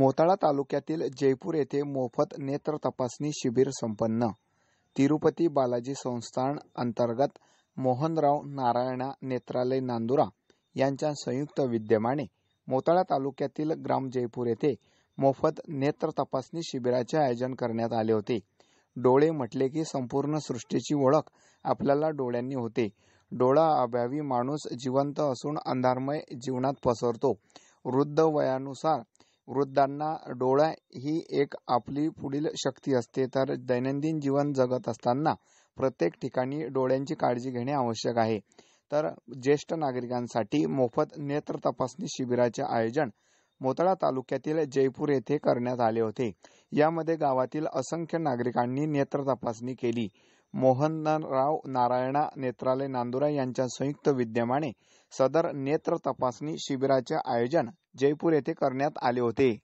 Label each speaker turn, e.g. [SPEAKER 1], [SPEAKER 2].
[SPEAKER 1] मोताळा तालुक्यातील जयपूर येथे मोफत नेत्र तपासणी शिबिर संपन्न तिरुपती बालाजी संस्थान अंतर्गत मोहनराव नारायणा नेत्रालय नांदुरा यांच्या संयुक्त विद्यमाने मोताळा तालुक्यातील ग्राम जयपूर येथे मोफत नेत्र तपासणी शिबिराचे आयोजन करण्यात आले होते डोळे म्हटले की संपूर्ण सृष्टीची ओळख आपल्याला डोळ्यांनी होते डोळा अभावी माणूस जिवंत असून अंधारमय जीवनात पसरतो वृद्ध वयानुसार वृद्धांना डोळा ही एक आपली पुढील शक्ती असते तर दैनंदिन जीवन जगत असताना प्रत्येक ठिकाणी डोळ्यांची काळजी घेणे आवश्यक आहे तर ज्येष्ठ नागरिकांसाठी मोफत नेत्र तपासणी शिबिराचे आयोजन मोतळा तालुक्यातील जयपूर येथे करण्यात आले होते यामध्ये गावातील असंख्य नागरिकांनी नेत्र तपासणी केली मोहनराव नारायणा नेत्रालय नांदुरा यांच्या संयुक्त विद्यमाने सदर नेत्र तपासणी शिबिराचे आयोजन जयपूर येथे करण्यात आले होते